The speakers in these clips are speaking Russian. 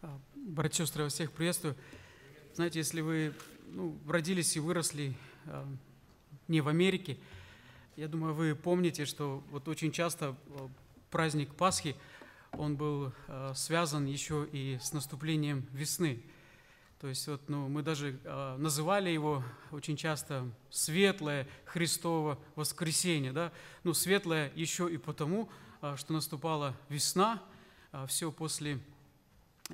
А, братья и сестры, я всех приветствую. Знаете, если вы ну, родились и выросли э, не в Америке, я думаю, вы помните, что вот очень часто а, праздник Пасхи, он был э, связан еще и с наступлением весны. То есть вот, ну, мы даже э, называли его очень часто «светлое Христово воскресенье». Да? Ну, светлое еще и потому, э, что наступала весна, э, все после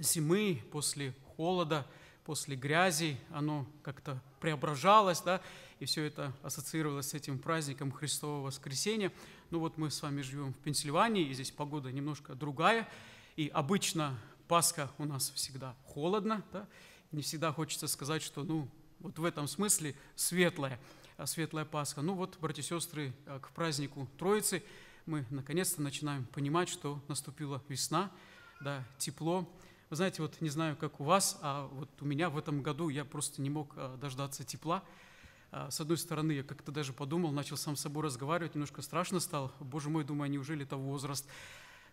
зимы, после холода, после грязи, оно как-то преображалось, да, и все это ассоциировалось с этим праздником Христового воскресения. Ну вот мы с вами живем в Пенсильвании, и здесь погода немножко другая, и обычно Пасха у нас всегда холодно, да, не всегда хочется сказать, что, ну, вот в этом смысле светлая, а светлая Пасха. Ну вот, братья и сестры, а, к празднику Троицы мы наконец-то начинаем понимать, что наступила весна, да, тепло, вы знаете, вот не знаю, как у вас, а вот у меня в этом году я просто не мог а, дождаться тепла. А, с одной стороны, я как-то даже подумал, начал сам с собой разговаривать, немножко страшно стал. Боже мой, думаю, а неужели это возраст?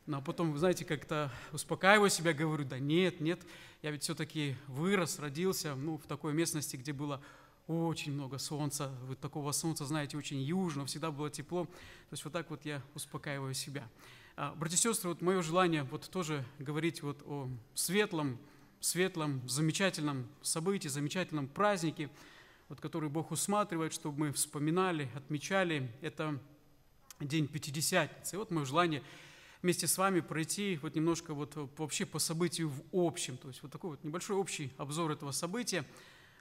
Но потом, вы знаете, как-то успокаиваю себя, говорю, да нет, нет, я ведь все-таки вырос, родился ну, в такой местности, где было очень много солнца, вот такого солнца, знаете, очень южно, всегда было тепло. То есть вот так вот я успокаиваю себя. А, братья и сестры, вот мое желание вот тоже говорить вот о светлом, светлом, замечательном событии, замечательном празднике, вот который Бог усматривает, чтобы мы вспоминали, отмечали. Это День Пятидесятницы. И вот мое желание вместе с вами пройти вот немножко вот вообще по событию в общем, то есть вот такой вот небольшой общий обзор этого события,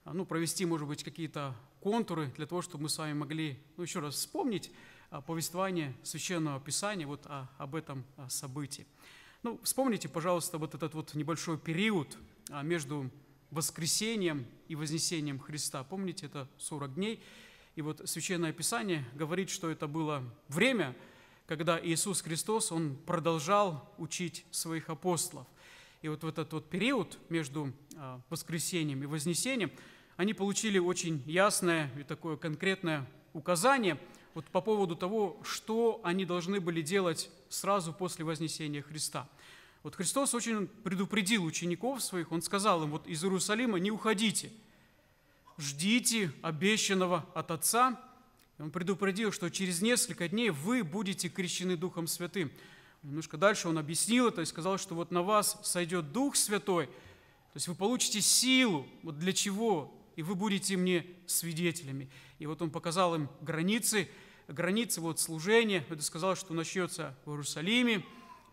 а, ну, провести, может быть, какие-то контуры для того, чтобы мы с вами могли, ну, еще раз вспомнить, а, повествование Священного Писания вот о, об этом а, событии. Ну, вспомните, пожалуйста, вот этот вот небольшой период а, между воскресением и вознесением Христа. Помните, это 40 дней. И вот Священное Писание говорит, что это было время, когда Иисус Христос, Он продолжал учить своих апостолов. И вот в этот вот период между воскресением и вознесением они получили очень ясное и такое конкретное указание – вот по поводу того, что они должны были делать сразу после вознесения Христа. Вот Христос очень предупредил учеников своих, Он сказал им, вот из Иерусалима не уходите, ждите обещанного от Отца. Он предупредил, что через несколько дней вы будете крещены Духом Святым. Немножко дальше он объяснил это и сказал, что вот на вас сойдет Дух Святой, то есть вы получите силу, вот для чего, и вы будете мне свидетелями. И вот он показал им границы, границы вот служения. Это сказал, что начнется в Иерусалиме,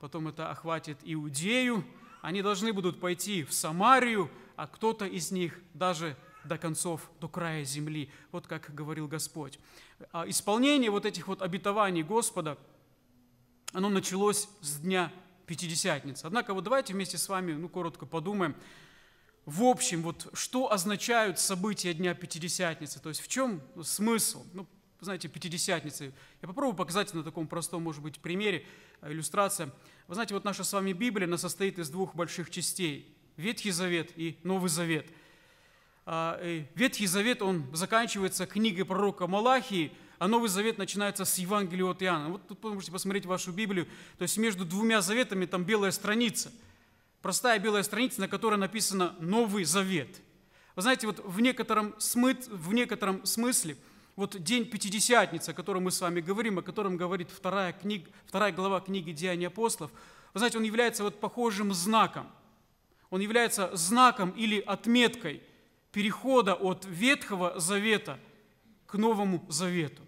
потом это охватит Иудею. Они должны будут пойти в Самарию, а кто-то из них даже до концов, до края земли. Вот как говорил Господь. А исполнение вот этих вот обетований Господа, оно началось с дня Пятидесятницы. Однако вот давайте вместе с вами, ну, коротко подумаем, в общем, вот что означают события Дня Пятидесятницы, то есть в чем смысл? Ну, знаете, Пятидесятницы. Я попробую показать на таком простом, может быть, примере, э, иллюстрация. Вы знаете, вот наша с вами Библия, она состоит из двух больших частей. Ветхий Завет и Новый Завет. А, э, Ветхий Завет, он заканчивается книгой пророка Малахии, а Новый Завет начинается с Евангелия от Иоанна. Вот тут можете посмотреть вашу Библию, то есть между двумя заветами там белая страница – Простая белая страница, на которой написано «Новый Завет». Вы знаете, вот в некотором, смы... в некотором смысле вот день Пятидесятницы, о котором мы с вами говорим, о котором говорит вторая, книг... вторая глава книги «Деяния апостолов», вы знаете, он является вот похожим знаком. Он является знаком или отметкой перехода от Ветхого Завета к Новому Завету.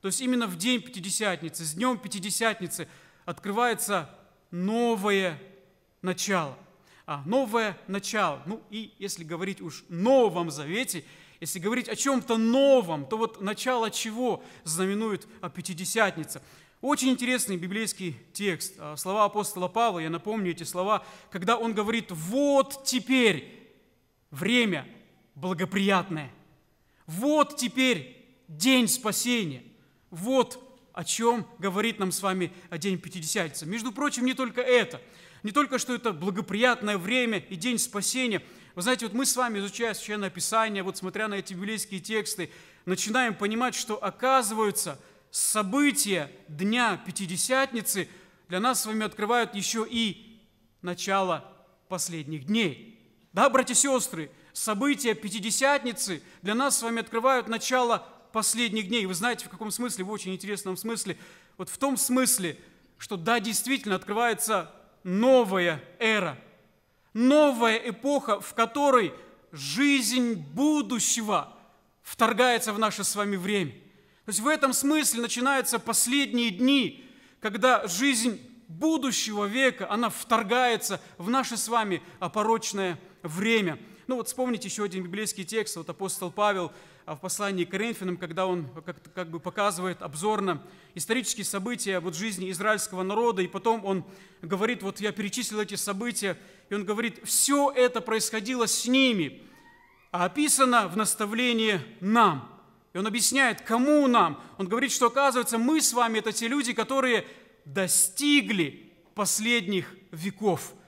То есть именно в день Пятидесятницы, с днем Пятидесятницы открывается новое начало. А, новое начало. Ну и если говорить уж Новом Завете, если говорить о чем-то новом, то вот начало чего знаменует Пятидесятница. Очень интересный библейский текст. А, слова апостола Павла, я напомню эти слова, когда он говорит, вот теперь время благоприятное. Вот теперь день спасения. Вот о чем говорит нам с вами День Пятидесятницы. Между прочим, не только это – не только, что это благоприятное время и день спасения. Вы знаете, вот мы с вами, изучая Священное Писание, вот смотря на эти библейские тексты, начинаем понимать, что оказываются события Дня Пятидесятницы для нас с вами открывают еще и начало последних дней. Да, братья и сестры, события Пятидесятницы для нас с вами открывают начало последних дней. Вы знаете, в каком смысле, в очень интересном смысле. Вот в том смысле, что да, действительно открывается новая эра, новая эпоха, в которой жизнь будущего вторгается в наше с вами время. То есть в этом смысле начинаются последние дни, когда жизнь будущего века, она вторгается в наше с вами опорочное время. Ну вот вспомните еще один библейский текст, вот апостол Павел – а в послании к Коринфянам, когда он как, как бы показывает обзорно исторические события вот жизни израильского народа, и потом он говорит, вот я перечислил эти события, и он говорит, все это происходило с ними, а описано в наставлении нам. И он объясняет, кому нам. Он говорит, что оказывается, мы с вами – это те люди, которые достигли последних веков –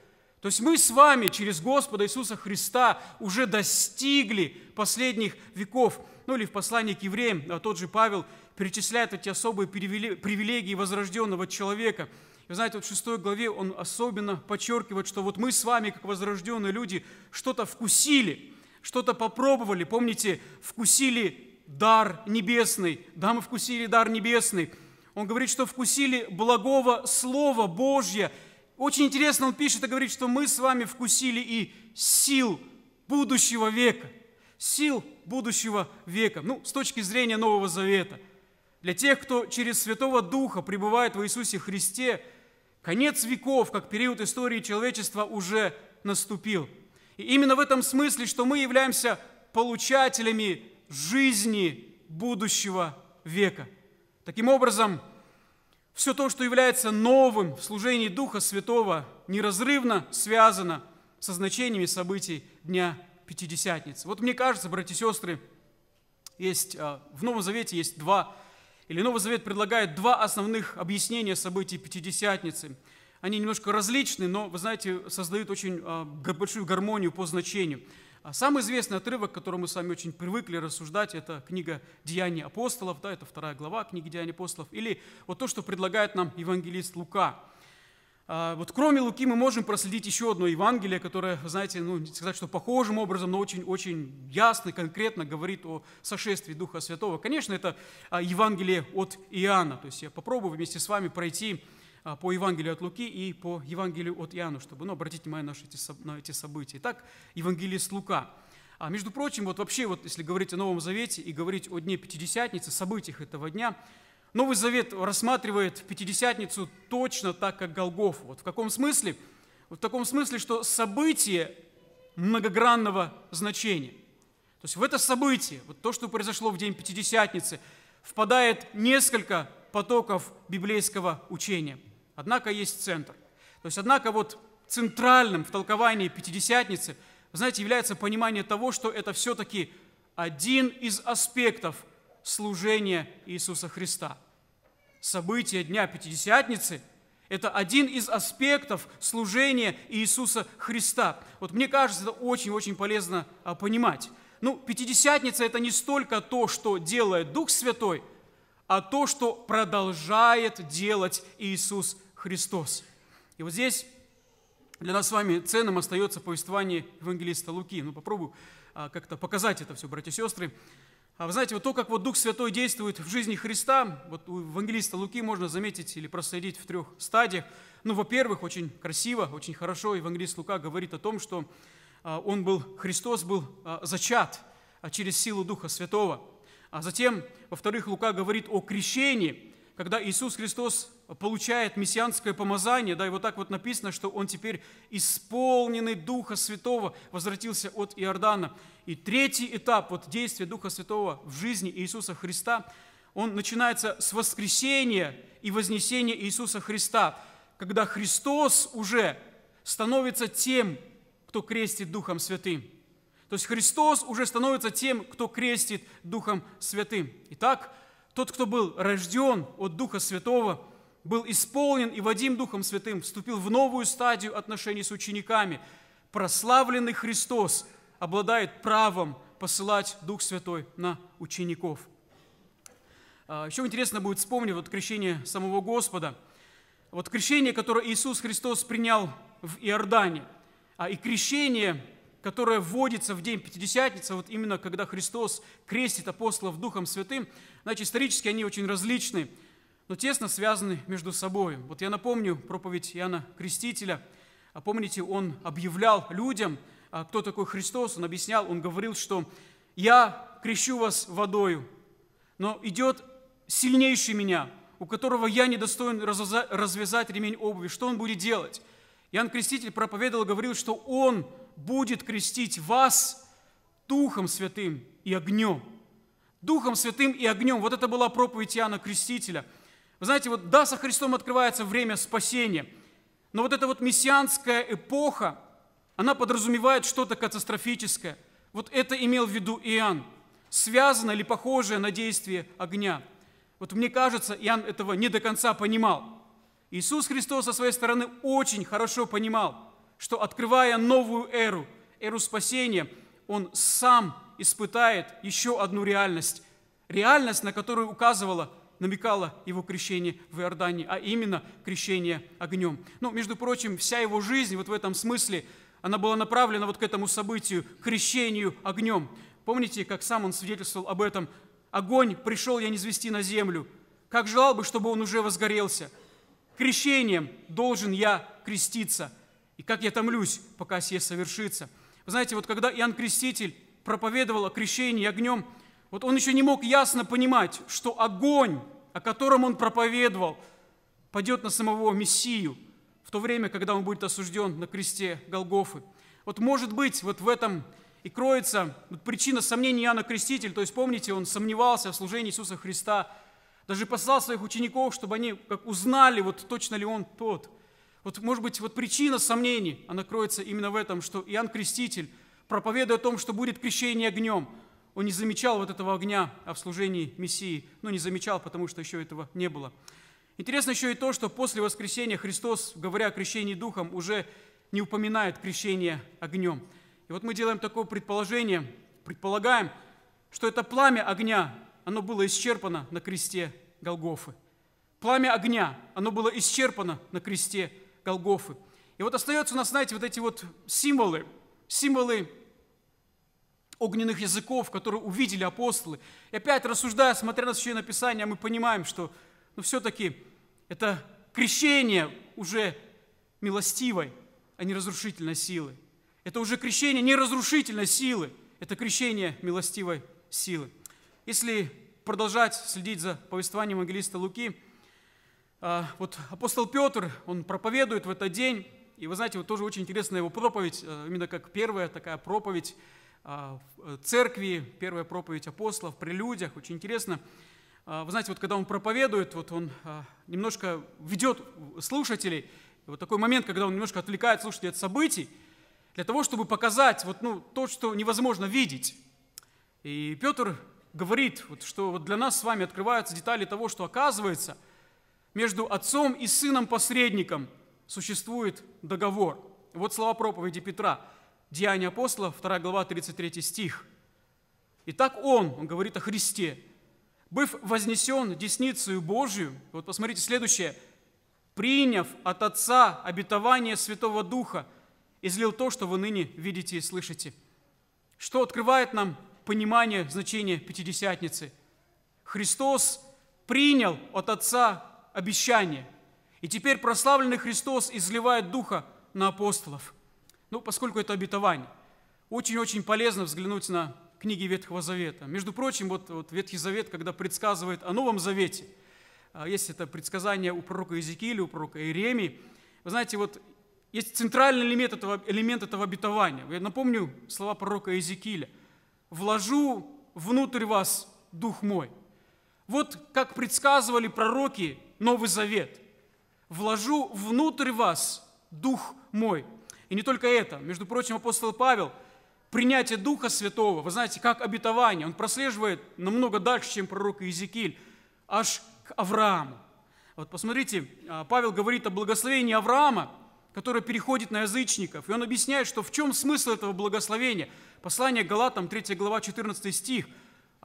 то есть мы с вами через Господа Иисуса Христа уже достигли последних веков. Ну или в послании к евреям а тот же Павел перечисляет эти особые привилегии возрожденного человека. И вы знаете, вот в шестой главе он особенно подчеркивает, что вот мы с вами, как возрожденные люди, что-то вкусили, что-то попробовали. Помните, вкусили дар небесный. Да, мы вкусили дар небесный. Он говорит, что вкусили благого Слова Божья – очень интересно он пишет и говорит, что мы с вами вкусили и сил будущего века. Сил будущего века. Ну, с точки зрения Нового Завета. Для тех, кто через Святого Духа пребывает в Иисусе Христе, конец веков, как период истории человечества, уже наступил. И именно в этом смысле, что мы являемся получателями жизни будущего века. Таким образом, все то, что является новым в служении Духа Святого, неразрывно связано со значениями событий Дня Пятидесятницы. Вот мне кажется, братья и сестры, есть, а, в Новом Завете есть два, или Новый Завет предлагает два основных объяснения событий Пятидесятницы. Они немножко различны, но, вы знаете, создают очень а, большую гармонию по значению – а самый известный отрывок, к мы с вами очень привыкли рассуждать, это книга «Деяний апостолов», да, это вторая глава книги «Деяний апостолов», или вот то, что предлагает нам евангелист Лука. А, вот кроме Луки мы можем проследить еще одно Евангелие, которое, знаете, ну, не сказать, что похожим образом, но очень-очень ясно, конкретно говорит о сошествии Духа Святого. Конечно, это а, Евангелие от Иоанна. То есть я попробую вместе с вами пройти а, по Евангелию от Луки и по Евангелию от Иоанна, чтобы ну, обратить внимание на эти, на эти события. Итак, Евангелист Лука. А между прочим, вот вообще, вот, если говорить о Новом Завете и говорить о Дне Пятидесятницы, событиях этого дня, Новый Завет рассматривает Пятидесятницу точно так, как Голгоф. Вот в каком смысле? Вот в таком смысле, что событие многогранного значения. То есть в это событие, вот то, что произошло в день Пятидесятницы, впадает несколько потоков библейского учения – Однако есть центр. То есть, однако, вот центральным в толковании Пятидесятницы, вы знаете, является понимание того, что это все-таки один из аспектов служения Иисуса Христа. Событие Дня Пятидесятницы – это один из аспектов служения Иисуса Христа. Вот мне кажется, это очень-очень полезно а, понимать. Ну, Пятидесятница – это не столько то, что делает Дух Святой, а то, что продолжает делать Иисус Христос. И вот здесь для нас с вами ценным остается повествование евангелиста Луки. Ну, попробую а, как-то показать это все, братья и сестры. А вы знаете, вот то, как вот Дух Святой действует в жизни Христа, вот у евангелиста Луки можно заметить или проследить в трех стадиях. Ну, во-первых, очень красиво, очень хорошо евангелист Лука говорит о том, что а, он был, Христос был зачат через силу Духа Святого. А затем, во-вторых, Лука говорит о крещении, когда Иисус Христос получает мессианское помазание, да, и вот так вот написано, что он теперь исполненный Духа Святого возвратился от Иордана. И третий этап вот действия Духа Святого в жизни Иисуса Христа, он начинается с воскресения и вознесения Иисуса Христа, когда Христос уже становится тем, кто крестит Духом Святым. То есть Христос уже становится тем, кто крестит Духом Святым. Итак, тот, кто был рожден от Духа Святого, был исполнен и водим Духом Святым, вступил в новую стадию отношений с учениками. Прославленный Христос обладает правом посылать Дух Святой на учеников. А, Еще интересно будет вспомнить вот крещение самого Господа. Вот крещение, которое Иисус Христос принял в Иордане, а и крещение, которая вводится в день Пятидесятницы, вот именно когда Христос крестит апостолов Духом Святым, значит, исторически они очень различны, но тесно связаны между собой. Вот я напомню проповедь Иоанна Крестителя. А помните, он объявлял людям, а, кто такой Христос, он объяснял, он говорил, что «Я крещу вас водою, но идет сильнейший меня, у которого я недостоин развязать ремень обуви». Что он будет делать? Иоанн Креститель проповедовал, говорил, что он – будет крестить вас Духом Святым и огнем. Духом Святым и огнем. Вот это была проповедь Иоанна Крестителя. Вы знаете, вот да, со Христом открывается время спасения, но вот эта вот мессианская эпоха, она подразумевает что-то катастрофическое. Вот это имел в виду Иоанн. Связано или похожее на действие огня. Вот мне кажется, Иоанн этого не до конца понимал. Иисус Христос со своей стороны очень хорошо понимал – что открывая новую эру, эру спасения, он сам испытает еще одну реальность. Реальность, на которую указывала, намекала его крещение в Иордании, а именно крещение огнем. Ну, между прочим, вся его жизнь вот в этом смысле, она была направлена вот к этому событию, к крещению огнем. Помните, как сам он свидетельствовал об этом? «Огонь пришел я не звести на землю, как желал бы, чтобы он уже возгорелся. Крещением должен я креститься». И как я томлюсь, пока сие совершится. Вы знаете, вот когда Иоанн Креститель проповедовал о крещении огнем, вот он еще не мог ясно понимать, что огонь, о котором он проповедовал, падет на самого Мессию в то время, когда он будет осужден на кресте Голгофы. Вот может быть, вот в этом и кроется вот причина сомнений Иоанна Крестителя. То есть, помните, он сомневался в служении Иисуса Христа, даже послал своих учеников, чтобы они как узнали, вот точно ли он тот – вот, может быть, вот причина сомнений, она кроется именно в этом, что Иоанн Креститель, проповедуя о том, что будет крещение огнем, он не замечал вот этого огня а в служении Мессии. Ну, не замечал, потому что еще этого не было. Интересно еще и то, что после воскресения Христос, говоря о крещении Духом, уже не упоминает крещение огнем. И вот мы делаем такое предположение, предполагаем, что это пламя огня, оно было исчерпано на кресте Голгофы. Пламя огня, оно было исчерпано на кресте Голгофы. И вот остаются у нас, знаете, вот эти вот символы, символы огненных языков, которые увидели апостолы. И опять, рассуждая, смотря на Священное Писание, мы понимаем, что ну, все-таки это крещение уже милостивой, а не разрушительной силы. Это уже крещение не разрушительной силы, это крещение милостивой силы. Если продолжать следить за повествованием евангелиста Луки – а, вот апостол Петр, он проповедует в этот день, и вы знаете, вот тоже очень интересная его проповедь, э, именно как первая такая проповедь а, э, церкви, первая проповедь апостолов при людях, очень интересно. А, вы знаете, вот когда он проповедует, вот он немножко ведет слушателей, вот такой момент, когда он немножко отвлекает слушателей от событий, для того, чтобы показать вот, ну, то, что невозможно видеть. И Петр говорит, вот, что вот для нас с вами открываются детали того, что оказывается – между отцом и сыном-посредником существует договор. Вот слова проповеди Петра, Деяния апостолов, 2 глава, 33 стих. «Итак он, он говорит о Христе, быв вознесен десницею Божию, вот посмотрите следующее, приняв от Отца обетование Святого Духа, излил то, что вы ныне видите и слышите». Что открывает нам понимание значения Пятидесятницы? Христос принял от Отца обещание. И теперь прославленный Христос изливает Духа на апостолов. Ну, поскольку это обетование. Очень-очень полезно взглянуть на книги Ветхого Завета. Между прочим, вот, вот Ветхий Завет, когда предсказывает о Новом Завете, а, есть это предсказание у пророка Иезекииля, у пророка Иеремии, вы знаете, вот есть центральный элемент этого, элемент этого обетования. Я напомню слова пророка Иезекииля. «Вложу внутрь вас Дух мой». Вот как предсказывали пророки Новый Завет. Вложу внутрь вас Дух мой. И не только это. Между прочим, апостол Павел, принятие Духа Святого, вы знаете, как обетование, он прослеживает намного дальше, чем пророк Иезекииль, аж к Аврааму. Вот посмотрите, а, Павел говорит о благословении Авраама, которое переходит на язычников. И он объясняет, что в чем смысл этого благословения. Послание Галатам, 3 глава, 14 стих –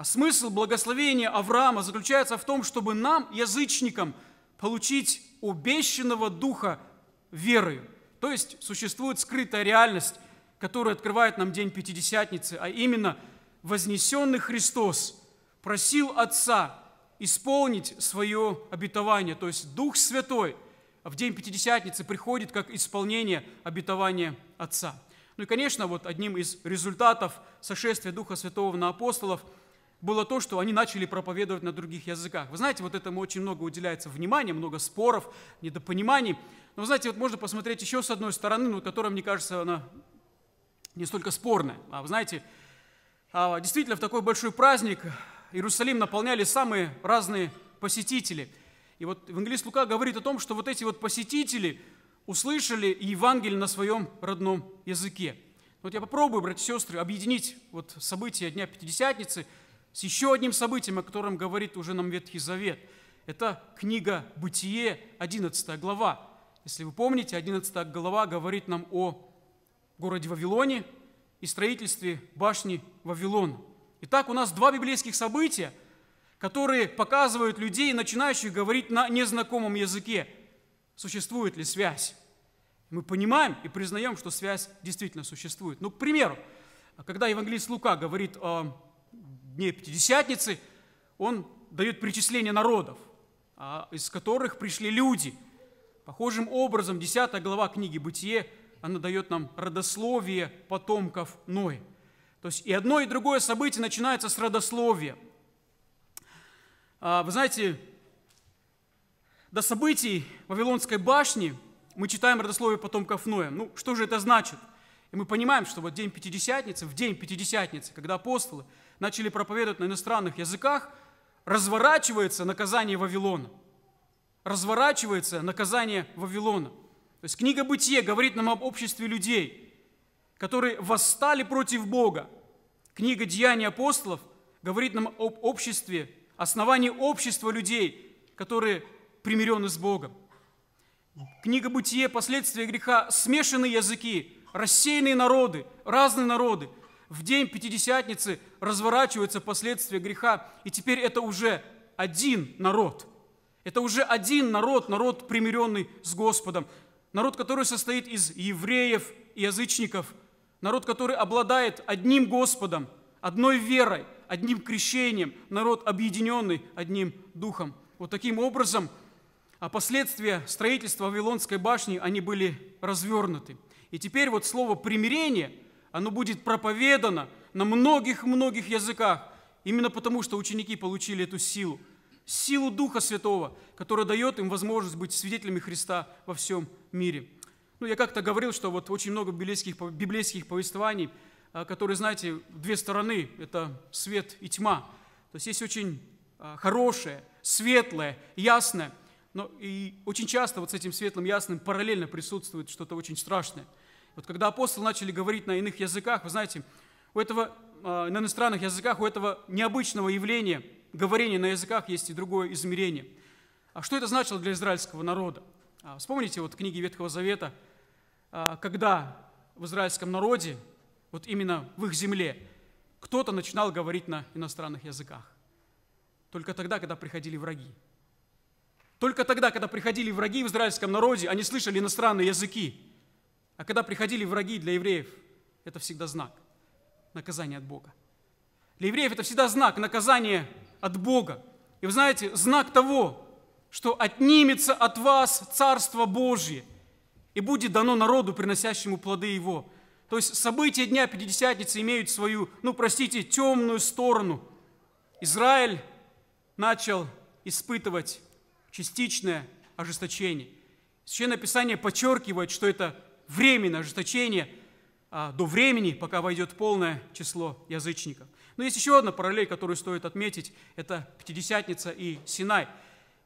а смысл благословения Авраама заключается в том, чтобы нам, язычникам, получить обещанного духа верою. То есть существует скрытая реальность, которую открывает нам День Пятидесятницы, а именно вознесенный Христос просил Отца исполнить свое обетование, то есть Дух Святой в День Пятидесятницы приходит как исполнение обетования Отца. Ну и, конечно, вот одним из результатов сошествия Духа Святого на апостолов – было то, что они начали проповедовать на других языках. Вы знаете, вот этому очень много уделяется внимания, много споров, недопониманий. Но, вы знаете, вот можно посмотреть еще с одной стороны, но которая, мне кажется, она не столько спорная. А вы знаете, а, действительно, в такой большой праздник Иерусалим наполняли самые разные посетители. И вот евангелист Лука говорит о том, что вот эти вот посетители услышали Евангелие на своем родном языке. Вот я попробую, братья и сестры, объединить вот события Дня Пятидесятницы – с еще одним событием, о котором говорит уже нам Ветхий Завет. Это книга «Бытие», 11 глава. Если вы помните, 11 глава говорит нам о городе Вавилоне и строительстве башни Вавилона. Итак, у нас два библейских события, которые показывают людей, начинающих говорить на незнакомом языке. Существует ли связь? Мы понимаем и признаем, что связь действительно существует. Ну, к примеру, когда евангелист Лука говорит о дне Пятидесятницы, он дает перечисление народов, а, из которых пришли люди. Похожим образом 10 глава книги «Бытие» она дает нам родословие потомков Ноя. То есть и одно, и другое событие начинается с родословия. А, вы знаете, до событий Вавилонской башни мы читаем родословие потомков Ноя. Ну, что же это значит? И мы понимаем, что вот день Пятидесятницы, в день Пятидесятницы, когда апостолы начали проповедовать на иностранных языках, разворачивается наказание Вавилона. Разворачивается наказание Вавилона. То есть книга Бытие говорит нам об обществе людей, которые восстали против Бога. Книга Деяний апостолов говорит нам об обществе, основании общества людей, которые примирены с Богом. Книга Бытие «Последствия греха» – смешанные языки, рассеянные народы, разные народы, в день Пятидесятницы разворачиваются последствия греха, и теперь это уже один народ. Это уже один народ, народ, примиренный с Господом, народ, который состоит из евреев и язычников, народ, который обладает одним Господом, одной верой, одним крещением, народ, объединенный одним духом. Вот таким образом, а последствия строительства Вавилонской башни, они были развернуты – и теперь вот слово «примирение», оно будет проповедано на многих-многих языках, именно потому что ученики получили эту силу, силу Духа Святого, которая дает им возможность быть свидетелями Христа во всем мире. Ну, я как-то говорил, что вот очень много библейских, библейских повествований, а, которые, знаете, две стороны – это свет и тьма. То есть есть очень а, хорошее, светлое, ясное, но и очень часто вот с этим светлым, ясным параллельно присутствует что-то очень страшное – вот когда апостолы начали говорить на иных языках, вы знаете, у этого, а, на иностранных языках, у этого необычного явления говорения на языках есть и другое измерение. А что это значило для израильского народа? А, вспомните вот книги Ветхого Завета, а, когда в израильском народе, вот именно в их земле, кто-то начинал говорить на иностранных языках. Только тогда, когда приходили враги. Только тогда, когда приходили враги в израильском народе, они слышали иностранные языки. А когда приходили враги для евреев, это всегда знак наказания от Бога. Для евреев это всегда знак наказания от Бога. И вы знаете, знак того, что отнимется от вас Царство Божье и будет дано народу, приносящему плоды Его. То есть события Дня Пятидесятницы имеют свою, ну простите, темную сторону. Израиль начал испытывать частичное ожесточение. Священное Писание подчеркивает, что это временное ожесточение а, до времени, пока войдет полное число язычников. Но есть еще одна параллель, которую стоит отметить, это Пятидесятница и Синай.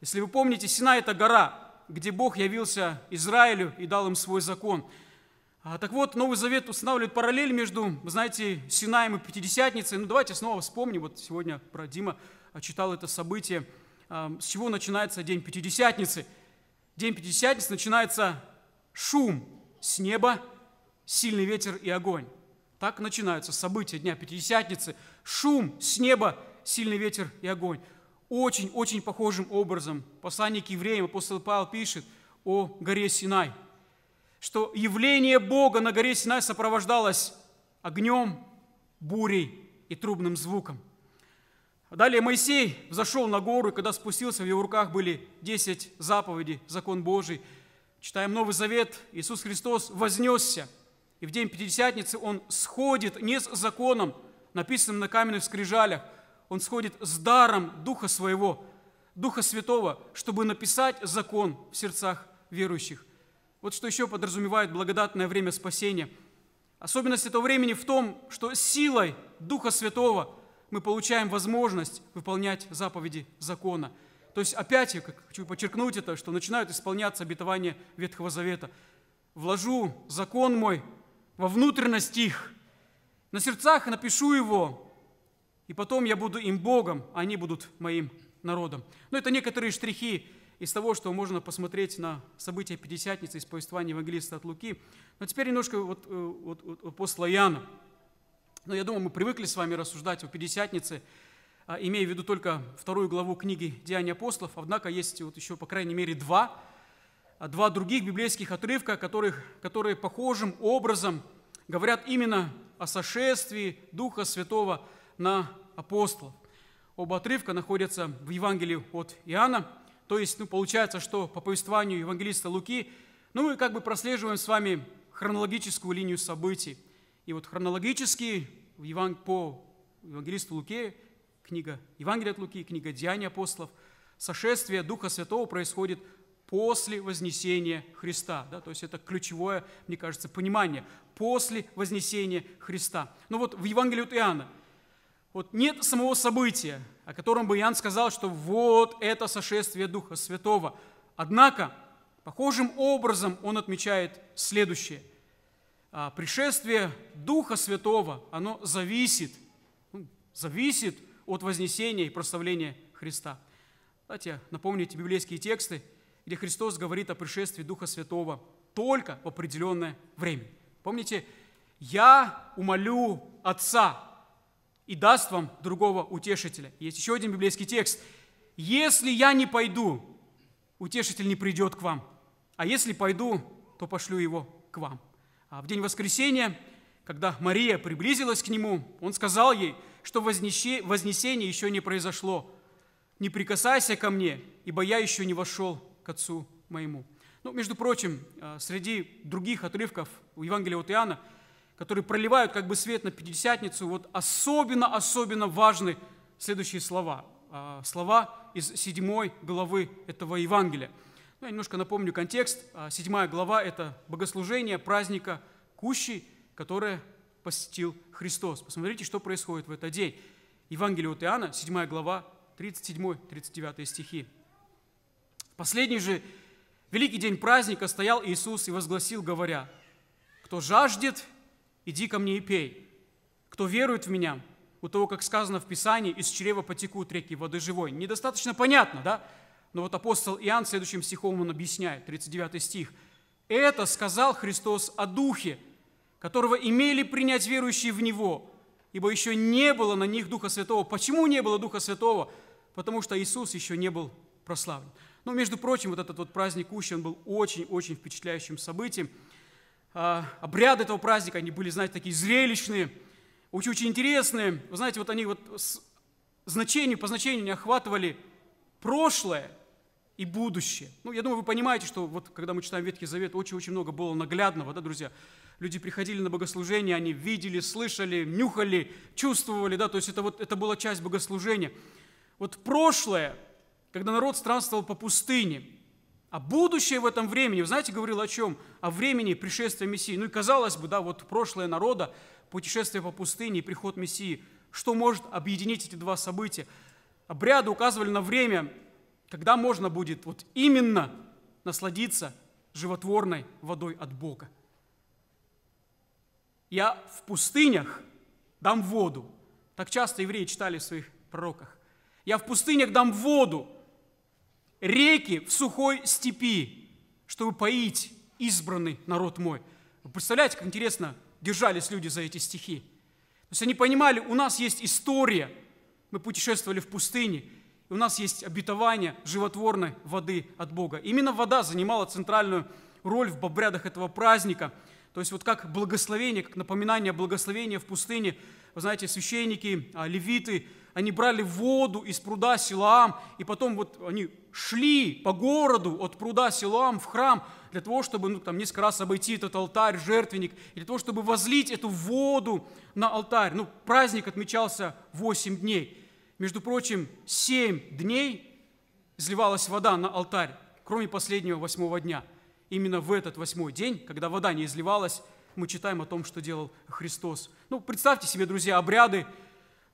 Если вы помните, Синай – это гора, где Бог явился Израилю и дал им свой закон. А, так вот, Новый Завет устанавливает параллель между, вы знаете, Синаем и Пятидесятницей. Ну, давайте снова вспомним, вот сегодня про Дима а, читал это событие, с чего начинается День Пятидесятницы. День Пятидесятницы начинается шум, с неба сильный ветер и огонь. Так начинаются события Дня Пятидесятницы. Шум с неба, сильный ветер и огонь. Очень-очень похожим образом посланник к евреям апостол Павел пишет о горе Синай, что явление Бога на горе Синай сопровождалось огнем, бурей и трубным звуком. Далее Моисей взошел на гору, и когда спустился, в его руках были десять заповедей, закон Божий – Читаем Новый Завет, Иисус Христос вознесся, и в день Пятидесятницы Он сходит не с законом, написанным на каменных скрижалях, Он сходит с даром Духа Своего, Духа Святого, чтобы написать закон в сердцах верующих. Вот что еще подразумевает благодатное время спасения. Особенность этого времени в том, что силой Духа Святого мы получаем возможность выполнять заповеди закона – то есть опять я хочу подчеркнуть это, что начинают исполняться обетования Ветхого Завета. «Вложу закон мой во внутренность их, на сердцах напишу его, и потом я буду им Богом, а они будут моим народом». Но это некоторые штрихи из того, что можно посмотреть на события Пятидесятницы из повествования Евангелиста от Луки. Но теперь немножко вот, э, вот, вот, по слоям. Но я думаю, мы привыкли с вами рассуждать о Пятидесятнице – а, имея в виду только вторую главу книги «Деяния апостолов», однако есть вот еще, по крайней мере, два, а, два других библейских отрывка, которых, которые похожим образом говорят именно о сошествии Духа Святого на апостолов. Оба отрывка находятся в Евангелии от Иоанна, то есть ну, получается, что по повествованию евангелиста Луки, ну мы как бы прослеживаем с вами хронологическую линию событий. И вот хронологически по евангелисту Луке книга Евангелия от Луки, книга Деяний апостолов. Сошествие Духа Святого происходит после вознесения Христа. Да? То есть это ключевое, мне кажется, понимание. После вознесения Христа. Ну вот в Евангелии от Иоанна вот нет самого события, о котором бы Иоанн сказал, что вот это сошествие Духа Святого. Однако, похожим образом он отмечает следующее. А, пришествие Духа Святого, оно зависит, ну, зависит от вознесения и прославления Христа. Давайте напомню эти библейские тексты, где Христос говорит о пришествии Духа Святого только в определенное время. Помните, «Я умолю Отца, и даст вам другого утешителя». Есть еще один библейский текст. «Если я не пойду, утешитель не придет к вам, а если пойду, то пошлю его к вам». А в день воскресения, когда Мария приблизилась к нему, он сказал ей – что вознесение еще не произошло. Не прикасайся ко мне, ибо я еще не вошел к Отцу моему». Ну, между прочим, э, среди других отрывков у Евангелия от Иоанна, которые проливают как бы свет на Пятидесятницу, вот особенно-особенно важны следующие слова. Э, слова из седьмой главы этого Евангелия. Ну, я немножко напомню контекст. Э, седьмая глава – это богослужение праздника Кущи, которое посетил Христос. Посмотрите, что происходит в этот день. Евангелие от Иоанна, 7 глава, 37-39 стихи. В последний же великий день праздника стоял Иисус и возгласил, говоря, «Кто жаждет, иди ко мне и пей. Кто верует в меня, у того, как сказано в Писании, из чрева потекут реки воды живой». Недостаточно понятно, да? Но вот апостол Иоанн следующим стихом он объясняет, 39 стих. «Это сказал Христос о Духе, которого имели принять верующие в Него, ибо еще не было на них Духа Святого. Почему не было Духа Святого? Потому что Иисус еще не был прославлен. Но, ну, между прочим, вот этот вот праздник Ущи, он был очень-очень впечатляющим событием. А, обряды этого праздника, они были, знаете, такие зрелищные, очень-очень интересные. Вы знаете, вот они вот с значению, по значению не охватывали прошлое и будущее. Ну, я думаю, вы понимаете, что вот когда мы читаем Ветхий Завет, очень-очень много было наглядного, да, друзья? Люди приходили на богослужение, они видели, слышали, нюхали, чувствовали, да, то есть это, вот, это была часть богослужения. Вот прошлое, когда народ странствовал по пустыне, а будущее в этом времени, вы знаете, говорил о чем? О времени пришествия Мессии. Ну и казалось бы, да, вот прошлое народа, путешествие по пустыне и приход Мессии, что может объединить эти два события? Обряды указывали на время, когда можно будет вот именно насладиться животворной водой от Бога. Я в пустынях дам воду. Так часто евреи читали в своих пророках. Я в пустынях дам воду, реки в сухой степи, чтобы поить избранный народ мой. Вы представляете, как интересно держались люди за эти стихи. То есть они понимали, у нас есть история, мы путешествовали в пустыне, и у нас есть обетование животворной воды от Бога. Именно вода занимала центральную роль в обрядах этого праздника – то есть вот как благословение, как напоминание благословения в пустыне, вы знаете, священники, а, левиты, они брали воду из пруда Силаам, и потом вот они шли по городу от пруда Силаам в храм для того, чтобы ну, там несколько раз обойти этот алтарь, жертвенник, и для того, чтобы возлить эту воду на алтарь. Ну, праздник отмечался 8 дней. Между прочим, 7 дней изливалась вода на алтарь, кроме последнего восьмого дня – именно в этот восьмой день, когда вода не изливалась, мы читаем о том, что делал Христос. Ну, представьте себе, друзья, обряды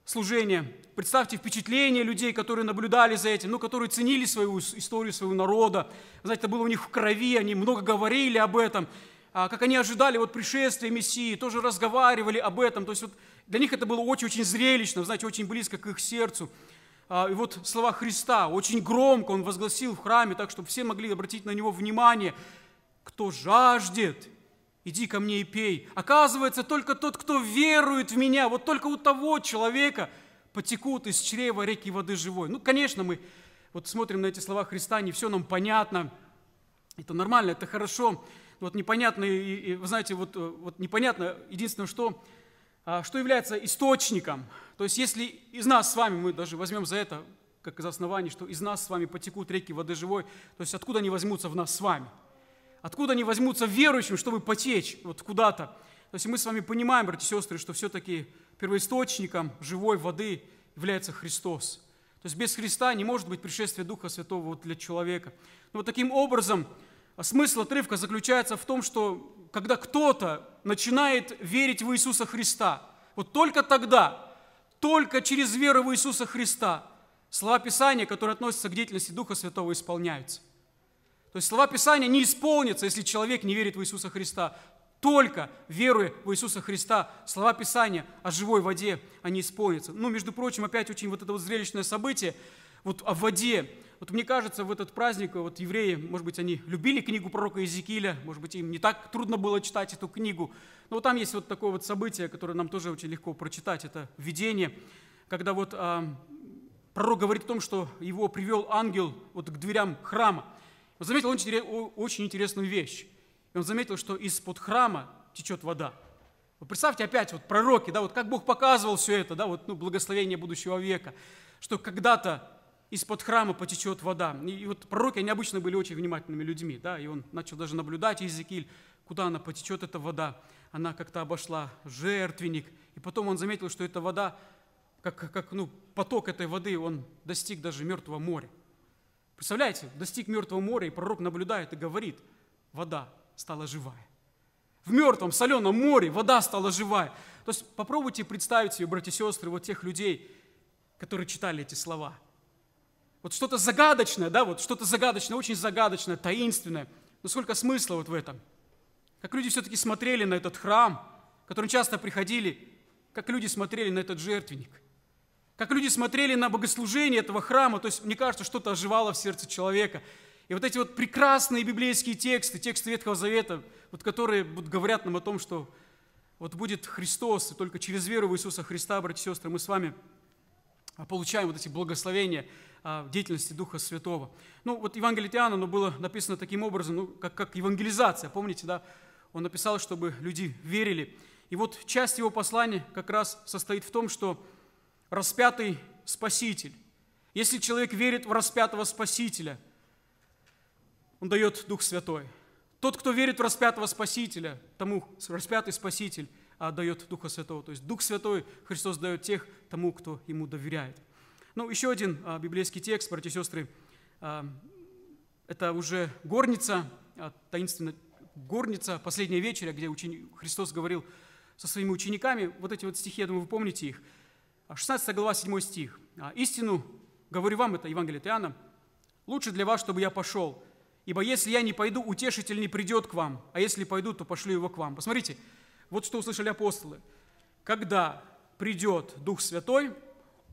служения, представьте впечатление людей, которые наблюдали за этим, ну, которые ценили свою историю своего народа. Знаете, это было у них в крови, они много говорили об этом, а как они ожидали вот пришествия Мессии, тоже разговаривали об этом. То есть вот для них это было очень-очень зрелищно, знаете, очень близко к их сердцу. А, и вот слова Христа, очень громко он возгласил в храме, так, чтобы все могли обратить на него внимание – кто жаждет, иди ко мне и пей. Оказывается, только тот, кто верует в меня, вот только у того человека потекут из чрева реки воды живой. Ну, конечно, мы вот смотрим на эти слова Христа, не все нам понятно. Это нормально, это хорошо. Вот непонятно, и, и, вы знаете, вот, э, вот непонятно, единственное, что, а, что является источником. То есть если из нас с вами, мы даже возьмем за это, как из основания, что из нас с вами потекут реки воды живой, то есть откуда они возьмутся в нас с вами – Откуда они возьмутся верующим, чтобы потечь вот куда-то? То есть мы с вами понимаем, братья и сестры, что все-таки первоисточником живой воды является Христос. То есть без Христа не может быть пришествия Духа Святого вот для человека. Но вот таким образом а, смысл отрывка заключается в том, что когда кто-то начинает верить в Иисуса Христа, вот только тогда, только через веру в Иисуса Христа слова Писания, которые относятся к деятельности Духа Святого, исполняются. То есть слова Писания не исполнятся, если человек не верит в Иисуса Христа. Только веруя в Иисуса Христа, слова Писания о живой воде, они исполнятся. Ну, между прочим, опять очень вот это вот зрелищное событие, вот о воде. Вот мне кажется, в этот праздник, вот евреи, может быть, они любили книгу пророка Иезекииля, может быть, им не так трудно было читать эту книгу. Но вот там есть вот такое вот событие, которое нам тоже очень легко прочитать, это видение, когда вот а, пророк говорит о том, что его привел ангел вот к дверям храма. Он заметил очень интересную вещь. И он заметил, что из-под храма течет вода. Вот представьте опять, вот пророки, да, вот как Бог показывал все это, да, вот ну, благословение будущего века, что когда-то из-под храма потечет вода. И, и вот пророки, они обычно были очень внимательными людьми, да, и он начал даже наблюдать Иезекииль, куда она потечет, эта вода. Она как-то обошла жертвенник, и потом он заметил, что эта вода, как, как ну, поток этой воды, он достиг даже Мертвого моря. Представляете, достиг Мертвого моря, и пророк наблюдает и говорит, вода стала живая. В мертвом соленом море вода стала живая. То есть попробуйте представить себе, братья и сестры, вот тех людей, которые читали эти слова. Вот что-то загадочное, да, вот что-то загадочное, очень загадочное, таинственное. Но сколько смысла вот в этом? Как люди все-таки смотрели на этот храм, к которому часто приходили, как люди смотрели на этот жертвенник – как люди смотрели на богослужение этого храма, то есть, мне кажется, что-то оживало в сердце человека. И вот эти вот прекрасные библейские тексты, тексты Ветхого Завета, вот которые вот говорят нам о том, что вот будет Христос, и только через веру в Иисуса Христа, братья и сестры, мы с вами а, получаем вот эти благословения а, в деятельности Духа Святого. Ну, вот Евангелие Иоанна, оно было написано таким образом, ну, как, как евангелизация, помните, да? Он написал, чтобы люди верили. И вот часть его послания как раз состоит в том, что распятый Спаситель. Если человек верит в распятого Спасителя, он дает Дух Святой. Тот, кто верит в распятого Спасителя, тому распятый Спаситель а, дает Духа Святого. То есть Дух Святой Христос дает тех, тому, кто ему доверяет. Ну, еще один а, библейский текст, братья и сестры, а, это уже горница, а, таинственная горница, последняя вечеря, где учени... Христос говорил со своими учениками. Вот эти вот стихи, я думаю, вы помните их – 16 глава, 7 стих. «А, «Истину, говорю вам, это Евангелие Иоанна, лучше для вас, чтобы я пошел, ибо если я не пойду, утешитель не придет к вам, а если пойду, то пошлю его к вам». Посмотрите, вот что услышали апостолы. «Когда придет Дух Святой,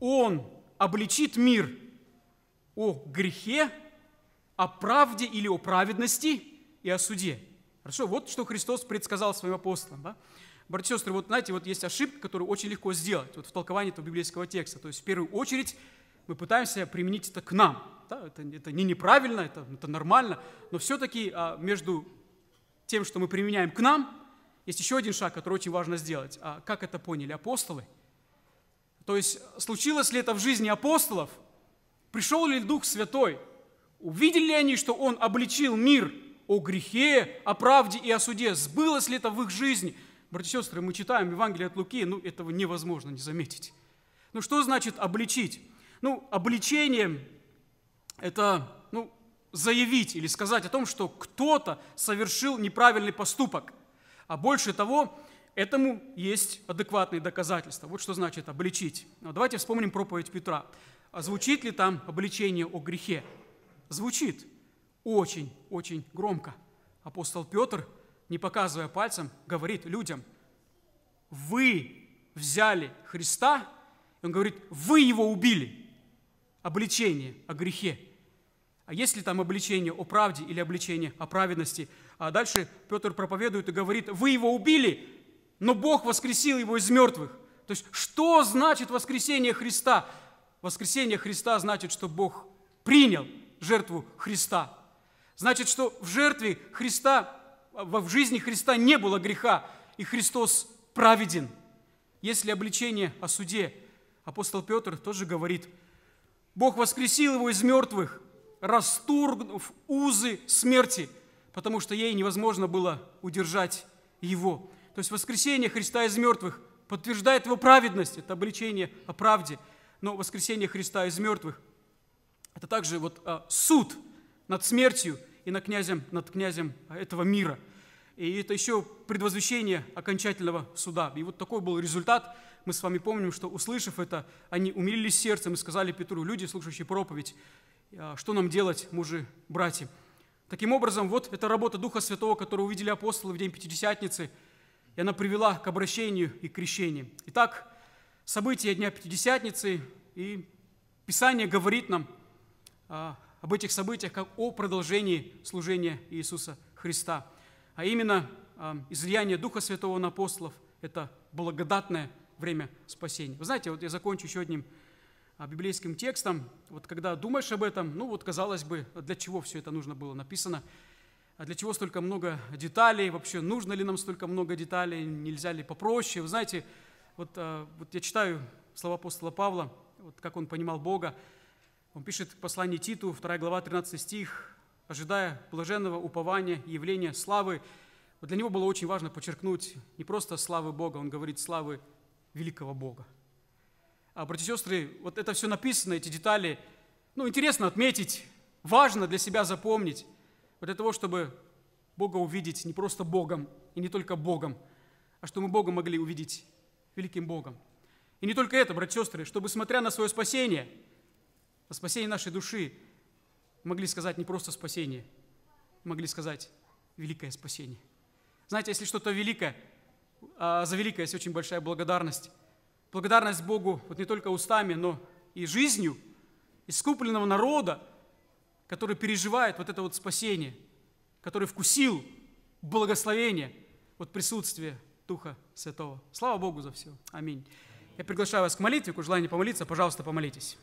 Он обличит мир о грехе, о правде или о праведности и о суде». Хорошо, вот что Христос предсказал своим апостолам. Да? Братья и сестры, вот знаете, вот есть ошибка, которую очень легко сделать вот в толковании этого библейского текста. То есть в первую очередь мы пытаемся применить это к нам. Да, это, это не неправильно, это, это нормально, но все-таки а, между тем, что мы применяем к нам, есть еще один шаг, который очень важно сделать. А как это поняли апостолы? То есть случилось ли это в жизни апостолов? Пришел ли Дух Святой? Увидели ли они, что Он обличил мир о грехе, о правде и о суде? Сбылось ли это в их жизни? Братья и сестры, мы читаем Евангелие от Луки, ну, этого невозможно не заметить. Ну, что значит обличить? Ну, обличение – это, ну, заявить или сказать о том, что кто-то совершил неправильный поступок. А больше того, этому есть адекватные доказательства. Вот что значит обличить. Но ну, давайте вспомним проповедь Петра. А звучит ли там обличение о грехе? Звучит очень-очень громко. Апостол Петр – не показывая пальцем, говорит людям, вы взяли Христа, и он говорит, вы его убили. Обличение о грехе. А есть ли там обличение о правде или обличение о праведности? А дальше Петр проповедует и говорит, вы его убили, но Бог воскресил его из мертвых. То есть что значит воскресение Христа? Воскресение Христа значит, что Бог принял жертву Христа. Значит, что в жертве Христа в жизни Христа не было греха, и Христос праведен. Если обличение о суде, апостол Петр тоже говорит, Бог воскресил его из мертвых, расторгнув узы смерти, потому что ей невозможно было удержать его. То есть воскресение Христа из мертвых подтверждает его праведность, это обличение о правде, но воскресение Христа из мертвых – это также вот а, суд над смертью и над князем, над князем этого мира – и это еще предвозвещение окончательного суда. И вот такой был результат. Мы с вами помним, что услышав это, они умилились сердцем и сказали Петру, люди, слушающие проповедь, а, что нам делать, мужи, братья? Таким образом, вот эта работа Духа Святого, которую увидели апостолы в день Пятидесятницы, и она привела к обращению и крещению. Итак, события Дня Пятидесятницы, и Писание говорит нам а, об этих событиях как о продолжении служения Иисуса Христа – а именно а, излияние Духа Святого на апостолов – это благодатное время спасения. Вы знаете, вот я закончу еще одним а, библейским текстом. Вот когда думаешь об этом, ну вот казалось бы, а для чего все это нужно было написано, для чего столько много деталей, вообще нужно ли нам столько много деталей, нельзя ли попроще. Вы знаете, вот, вот я читаю слова апостола Павла, вот как он понимал Бога. Он пишет в послании Титу, 2 глава, 13 стих, ожидая блаженного упования, явления славы. Вот для него было очень важно подчеркнуть не просто славы Бога, он говорит славы великого Бога. А, братья и сестры, вот это все написано, эти детали, ну, интересно отметить, важно для себя запомнить, вот для того, чтобы Бога увидеть не просто Богом, и не только Богом, а чтобы мы Бога могли увидеть великим Богом. И не только это, братья и сестры, чтобы, смотря на свое спасение, на спасение нашей души, могли сказать не просто спасение, могли сказать великое спасение. Знаете, если что-то великое, а за великое есть очень большая благодарность. Благодарность Богу вот не только устами, но и жизнью искупленного народа, который переживает вот это вот спасение, который вкусил благословение, вот присутствия Духа Святого. Слава Богу за все. Аминь. Я приглашаю вас к молитве, к желанию помолиться, пожалуйста, помолитесь.